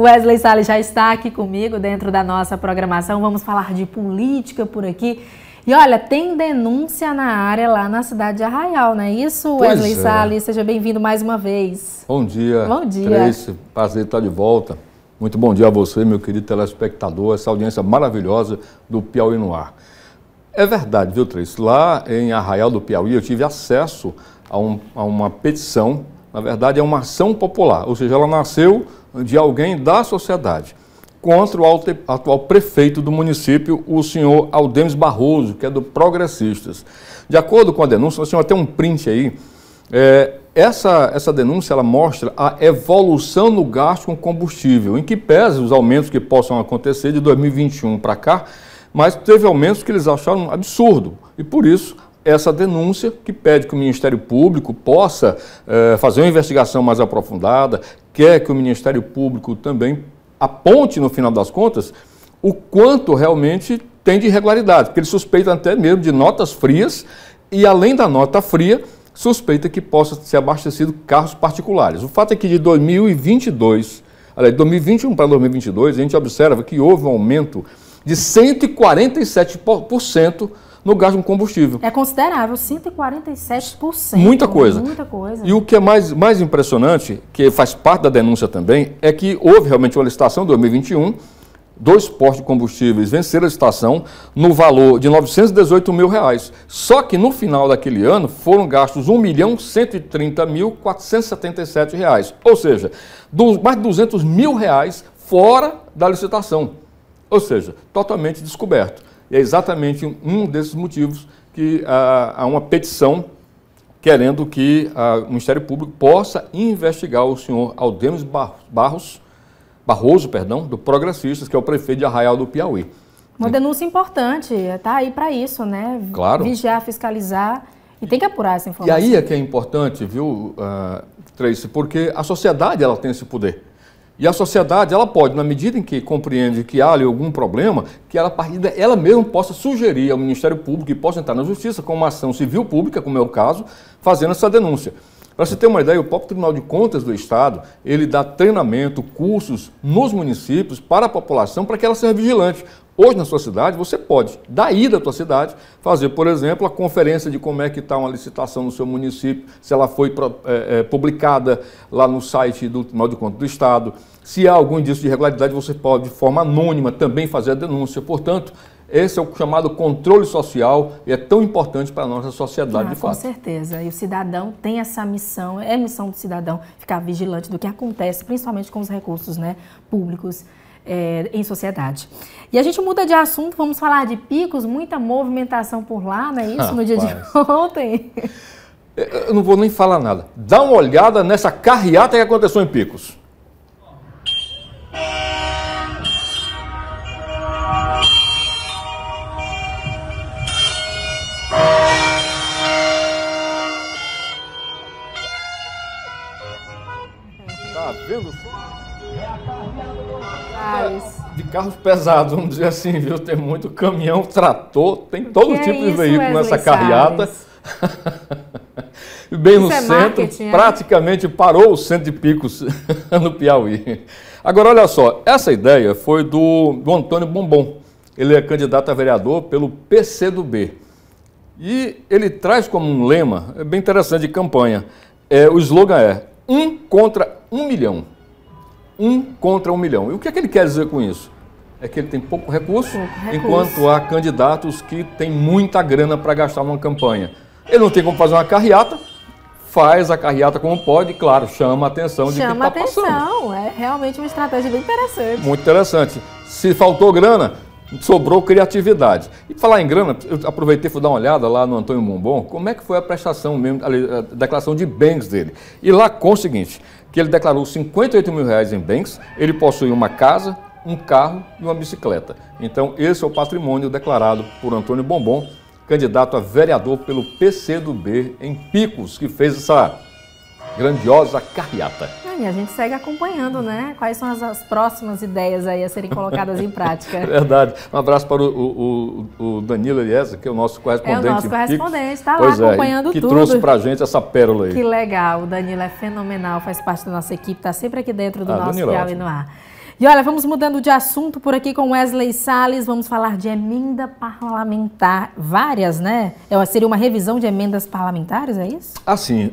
Wesley Salles já está aqui comigo dentro da nossa programação. Vamos falar de política por aqui. E olha, tem denúncia na área lá na cidade de Arraial, não é isso, pois Wesley é. Salles? Seja bem-vindo mais uma vez. Bom dia. Bom dia. Trace, prazer estar de volta. Muito bom dia a você, meu querido telespectador, essa audiência maravilhosa do Piauí no Ar. É verdade, viu, Trace? Lá em Arraial do Piauí, eu tive acesso a, um, a uma petição na verdade, é uma ação popular, ou seja, ela nasceu de alguém da sociedade, contra o atual prefeito do município, o senhor Aldemes Barroso, que é do Progressistas. De acordo com a denúncia, o senhor até um print aí, é, essa, essa denúncia ela mostra a evolução no gasto com combustível, em que pese os aumentos que possam acontecer de 2021 para cá, mas teve aumentos que eles acharam absurdo e por isso essa denúncia que pede que o Ministério Público possa eh, fazer uma investigação mais aprofundada, quer que o Ministério Público também aponte, no final das contas, o quanto realmente tem de irregularidade, porque ele suspeita até mesmo de notas frias e, além da nota fria, suspeita que possa ser abastecido carros particulares. O fato é que de 2022, aliás, de 2021 para 2022, a gente observa que houve um aumento de 147% no gasto com combustível. É considerável, 147%. Muita né? coisa. Muita coisa. E o que é mais, mais impressionante, que faz parte da denúncia também, é que houve realmente uma licitação em 2021 dois postos de combustíveis venceram a licitação no valor de 918 mil reais. Só que no final daquele ano foram gastos 1 milhão 130 mil 477 reais, ou seja, mais de 200 mil reais fora da licitação. Ou seja, totalmente descoberto. E é exatamente um desses motivos que ah, há uma petição querendo que ah, o Ministério Público possa investigar o senhor Aldemir Barros, Barroso, perdão, do Progressistas, que é o prefeito de Arraial do Piauí. Uma né? denúncia importante, está aí para isso, né? Claro. Vigiar, fiscalizar e tem que apurar essa informação. E aí é que é importante, viu, uh, Tracy, porque a sociedade ela tem esse poder. E a sociedade, ela pode, na medida em que compreende que há ali algum problema, que ela, ela mesma possa sugerir ao Ministério Público e possa entrar na Justiça com uma ação civil pública, como é o caso, fazendo essa denúncia. Para você ter uma ideia, o próprio Tribunal de Contas do Estado, ele dá treinamento, cursos nos municípios para a população para que ela seja vigilante. Hoje, na sua cidade, você pode, daí da sua cidade, fazer, por exemplo, a conferência de como é que está uma licitação no seu município, se ela foi é, é, publicada lá no site do Tribunal de Contas do Estado. Se há algum indício de irregularidade, você pode, de forma anônima, também fazer a denúncia. Portanto, esse é o chamado controle social e é tão importante para a nossa sociedade, ah, de fato. Com certeza. E o cidadão tem essa missão, é missão do cidadão ficar vigilante do que acontece, principalmente com os recursos né, públicos é, em sociedade. E a gente muda de assunto, vamos falar de picos, muita movimentação por lá, não é isso? Ah, no dia de ontem. Eu não vou nem falar nada. Dá uma olhada nessa carreata que aconteceu em Picos. carros pesados, vamos dizer assim, viu? Tem muito caminhão, trator, tem todo que é tipo é de veículo Wesley nessa carreata. Bem isso no é centro, é? praticamente é? parou o centro de picos no Piauí. Agora, olha só, essa ideia foi do, do Antônio Bombom. Ele é candidato a vereador pelo PCdoB. E ele traz como um lema, é bem interessante, de campanha. É, o slogan é um contra um milhão. Um contra um milhão. E o que é que ele quer dizer com isso? é que ele tem pouco recurso, recurso. enquanto há candidatos que têm muita grana para gastar numa campanha. Ele não tem como fazer uma carreata, faz a carreata como pode, claro, chama a atenção chama de quem está passando. Chama atenção, é realmente uma estratégia bem interessante. Muito interessante. Se faltou grana, sobrou criatividade. E falar em grana, eu aproveitei e fui dar uma olhada lá no Antônio Bombom, como é que foi a prestação mesmo, a declaração de bens dele. E lá com o seguinte, que ele declarou 58 mil reais em bens, ele possui uma casa, um carro e uma bicicleta. Então, esse é o patrimônio declarado por Antônio Bombom, candidato a vereador pelo PCdoB em Picos, que fez essa grandiosa carreata. É, e a gente segue acompanhando, né? Quais são as, as próximas ideias aí a serem colocadas em prática. Verdade. Um abraço para o, o, o Danilo Eliezer, que é o nosso correspondente. É o nosso correspondente, está lá é, acompanhando que tudo. Que trouxe para a gente essa pérola aí. Que legal. O Danilo é fenomenal, faz parte da nossa equipe, está sempre aqui dentro do ah, nosso Danilo, Piauí é no Ar. E olha, vamos mudando de assunto por aqui com Wesley Sales. Vamos falar de emenda parlamentar. Várias, né? É, seria uma revisão de emendas parlamentares, é isso? Assim, uh,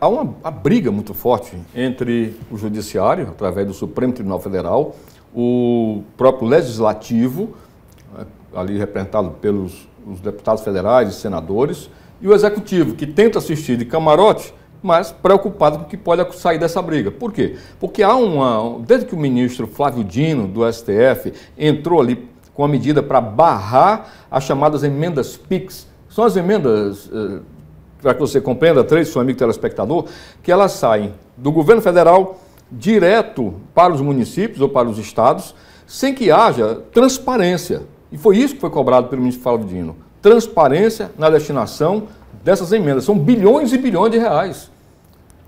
há uma, uma, briga muito forte entre o Judiciário, através do Supremo Tribunal Federal, o próprio Legislativo, é, ali representado pelos deputados federais e senadores, e o Executivo, que tenta assistir de camarote mas preocupado com o que pode sair dessa briga. Por quê? Porque há uma. Desde que o ministro Flávio Dino, do STF, entrou ali com a medida para barrar as chamadas emendas PIX, são as emendas. Eh, para que você compreenda, três, seu amigo telespectador, que elas saem do governo federal direto para os municípios ou para os estados, sem que haja transparência. E foi isso que foi cobrado pelo ministro Flávio Dino. Transparência na destinação dessas emendas. São bilhões e bilhões de reais.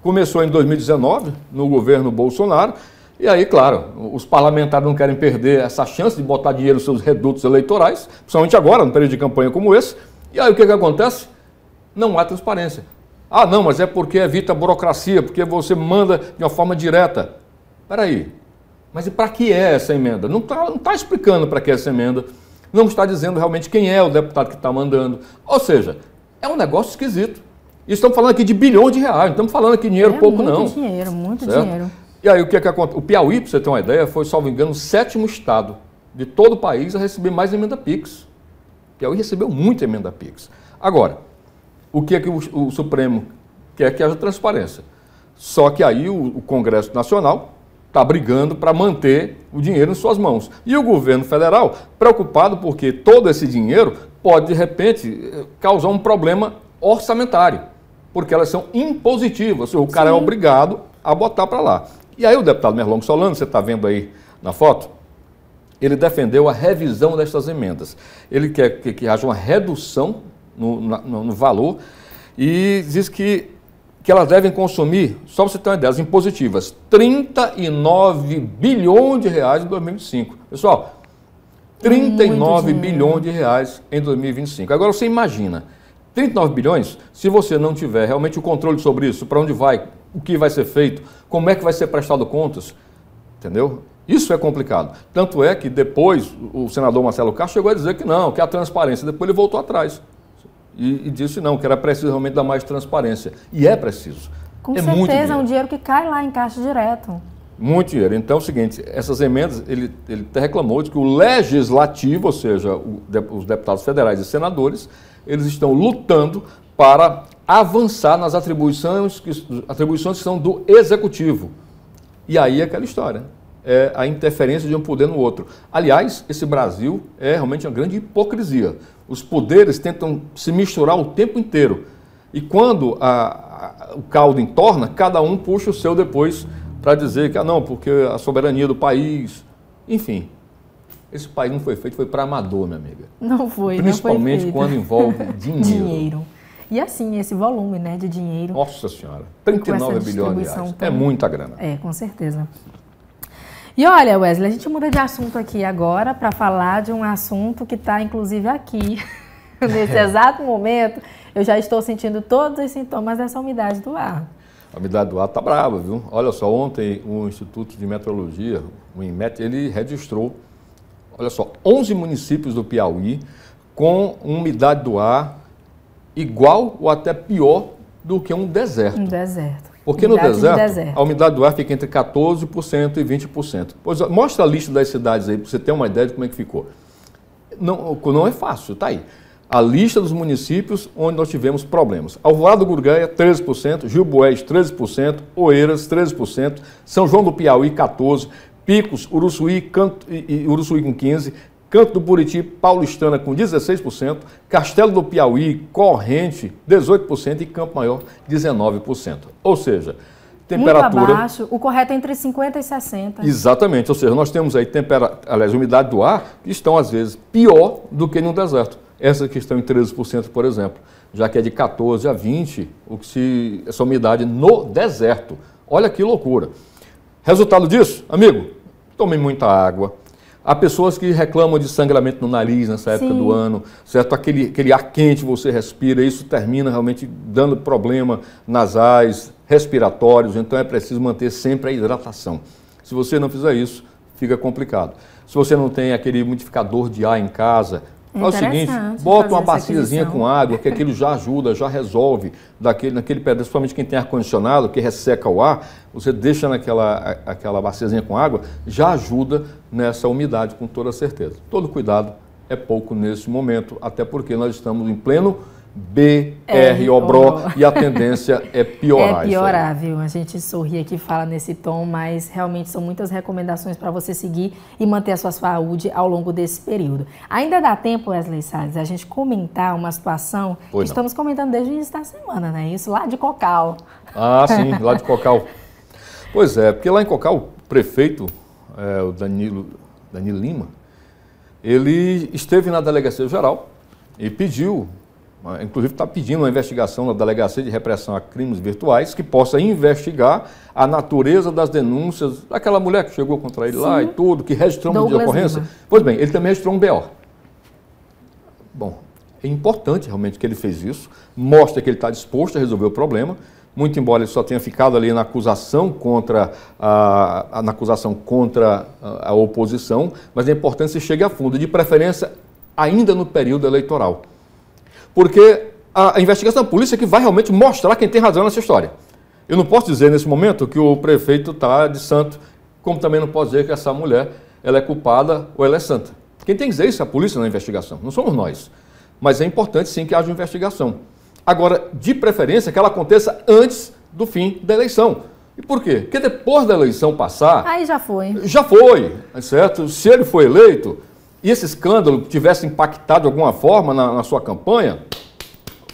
Começou em 2019, no governo Bolsonaro, e aí, claro, os parlamentares não querem perder essa chance de botar dinheiro nos seus redutos eleitorais, principalmente agora, num período de campanha como esse. E aí o que, que acontece? Não há transparência. Ah, não, mas é porque evita a burocracia, porque você manda de uma forma direta. Peraí, mas e para que é essa emenda? Não está não tá explicando para que é essa emenda, não está dizendo realmente quem é o deputado que está mandando. Ou seja, é um negócio esquisito. E estamos falando aqui de bilhões de reais, não estamos falando aqui de dinheiro é pouco, muito não. Muito dinheiro, muito certo? dinheiro. E aí o que, é que acontece? O Piauí, para você ter uma ideia, foi, salvo engano, o sétimo estado de todo o país a receber mais emenda PIX. O Piauí recebeu muita emenda PIX. Agora, o que é que o, o Supremo quer que haja transparência? Só que aí o, o Congresso Nacional está brigando para manter o dinheiro em suas mãos. E o governo federal, preocupado porque todo esse dinheiro pode, de repente, eh, causar um problema orçamentário porque elas são impositivas. O cara é Sim. é obrigado a botar para lá. E aí o deputado Merlong Solano, você está vendo aí na foto, ele defendeu a revisão destas emendas. Ele quer que, que haja uma redução no, no, no, valor e diz que, que elas devem consumir, só para você ter uma ideia, as impositivas, 39 bilhões de reais em 2025. Pessoal, 39 é bilhões de reais em 2025. Agora você imagina, 39 bilhões, se você não tiver realmente o controle sobre isso, para onde vai, o que vai ser feito, como é que vai ser prestado contas, entendeu? Isso é complicado. Tanto é que depois o senador Marcelo Castro chegou a dizer que não, que a transparência. Depois ele voltou atrás e, e disse não, que era preciso realmente dar mais transparência. E é preciso. Com é certeza, é um dinheiro que cai lá em caixa direto. Muito dinheiro. Então é o seguinte, essas emendas, ele, ele até reclamou de que o legislativo, ou seja, o, os deputados federais e senadores, eles estão lutando para avançar nas atribuições que, atribuições que são do executivo. E aí é aquela história. Né? É a interferência de um poder no outro. Aliás, esse Brasil é realmente uma grande hipocrisia. Os poderes tentam se misturar o tempo inteiro. E quando a, a, o caldo entorna, cada um puxa o seu depois para dizer que, ah, não, porque a soberania do país. Enfim, esse país não foi feito, foi para amador, minha amiga. Não foi, Principalmente não foi quando envolve dinheiro. dinheiro. E assim, esse volume né, de dinheiro. Nossa Senhora, 39 bilhões de reais. Tão... É muita grana. É, com certeza. E olha, Wesley, a gente muda de assunto aqui agora para falar de um assunto que está, inclusive, aqui. Nesse é. exato momento, eu já estou sentindo todos os sintomas dessa umidade do ar. A umidade do ar está brava, viu? Olha só, ontem o Instituto de Meteorologia, o INMET, ele registrou olha só, 11 municípios do Piauí com umidade do ar igual ou até pior do que um deserto. Um deserto. Porque umidade no deserto, de deserto, a umidade do ar fica entre 14% e 20%. Pois mostra a lista das cidades aí para você ter uma ideia de como é que ficou. Não, não é fácil, tá aí. A lista dos municípios onde nós tivemos problemas. Alvorada do Gurgaia, 13%, Gil 13%, Oeiras, 13%, São João do Piauí, 14%, Picos, Uruçuí, Canto, e, Uruçuí com 15%, Canto do Buriti, Paulistana com 16%, Castelo do Piauí, Corrente, 18% e Campo Maior, 19%. Ou seja, temperatura... Muito abaixo, o correto é entre 50 e 60. Exatamente, ou seja, nós temos aí temperatura, aliás, umidade do ar, que estão às vezes pior do que no deserto. Essas que estão em 13%, por exemplo, já que é de 14 a 20, o que se essa umidade no deserto. Olha que loucura. Resultado disso, amigo, tome muita água. Há pessoas que reclamam de sangramento no nariz nessa época Sim. do ano, certo? Aquele, aquele ar quente você respira, isso termina realmente dando problema nasais, respiratórios, então é preciso manter sempre a hidratação. Se você não fizer isso, fica complicado. Se você não tem aquele modificador de ar em casa, é, o seguinte, bota uma baciazinha com água, que aquilo já ajuda, já resolve. Daquele, naquele pedaço. principalmente quem tem ar-condicionado, que resseca o ar, você deixa naquela aquela baciazinha com água, já ajuda nessa umidade, com toda certeza. Todo cuidado é pouco nesse momento, até porque nós estamos em pleno é, B, R, Obró, e a tendência é piorar. É piorar, viu? A gente sorri aqui, fala nesse tom, mas realmente são muitas recomendações para você seguir e manter a sua saúde ao longo desse período. Ainda dá tempo, Wesley Salles, a gente comentar uma situação pois que estamos comentando desde o início da semana, né? Isso lá de Cocal. Ah, sim, lá de Cocal. pois é, porque lá em Cocal, o prefeito, é, o Danilo, Danilo Lima, ele esteve na delegacia geral e pediu inclusive está pedindo uma investigação da Delegacia de Repressão a Crimes Virtuais, que possa investigar a natureza das denúncias daquela mulher que chegou contra ele Sim. lá e tudo, que registrou um de ocorrência. Lima. Pois bem, ele também registrou um BO. Bom, é importante realmente que ele fez isso, mostra que ele está disposto a resolver o problema, muito embora ele só tenha ficado ali na acusação contra a, na acusação contra a, a oposição, mas é importante que se chegue a fundo, de preferência ainda no período eleitoral porque a, investigação da polícia é que vai realmente mostrar quem tem razão nessa história. Eu não posso dizer nesse momento que o prefeito está de santo, como também não posso dizer que essa mulher ela é culpada ou ela é santa. Quem tem que dizer isso é a polícia na investigação, não somos nós. Mas é importante sim que haja investigação. Agora, de preferência, que ela aconteça antes do fim da eleição. E por quê? Porque depois da eleição passar. Aí já foi. Já foi, certo? Se ele foi eleito, e esse escândalo tivesse impactado de alguma forma na, na sua campanha,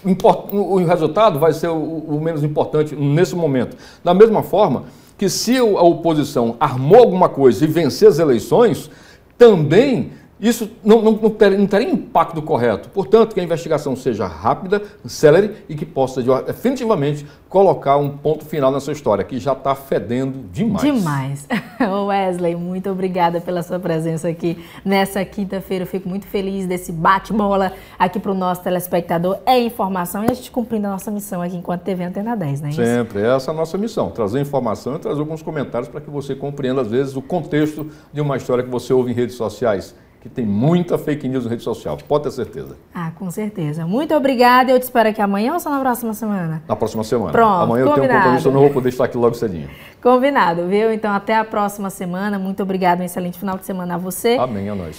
import, o, o resultado vai ser o, o, menos importante nesse momento. Da mesma forma que se a oposição armou alguma coisa e vencer as eleições, também isso não, não, não, não teria impacto correto. Portanto, que a investigação seja rápida, celere e que possa definitivamente colocar um ponto final nessa história, que já está fedendo demais. Demais. Wesley, muito obrigada pela sua presença aqui nessa quinta-feira. Eu fico muito feliz desse bate-bola aqui para o nosso telespectador. É informação e a gente cumprindo a nossa missão aqui enquanto TV Antena 10, não é isso? Sempre. É essa é a nossa missão, trazer informação e trazer alguns comentários para que você compreenda, às vezes, o contexto de uma história que você ouve em redes sociais que tem muita fake news na rede social, pode ter certeza. Ah, com certeza. Muito obrigada. Eu te espero aqui amanhã ou só na próxima semana? Na próxima semana. Pronto. Amanhã combinado. eu tenho um compromisso, eu não vou poder estar aqui logo cedinho. Combinado, viu? Então até a próxima semana. Muito obrigada. um excelente final de semana a você. Amém, a é nós.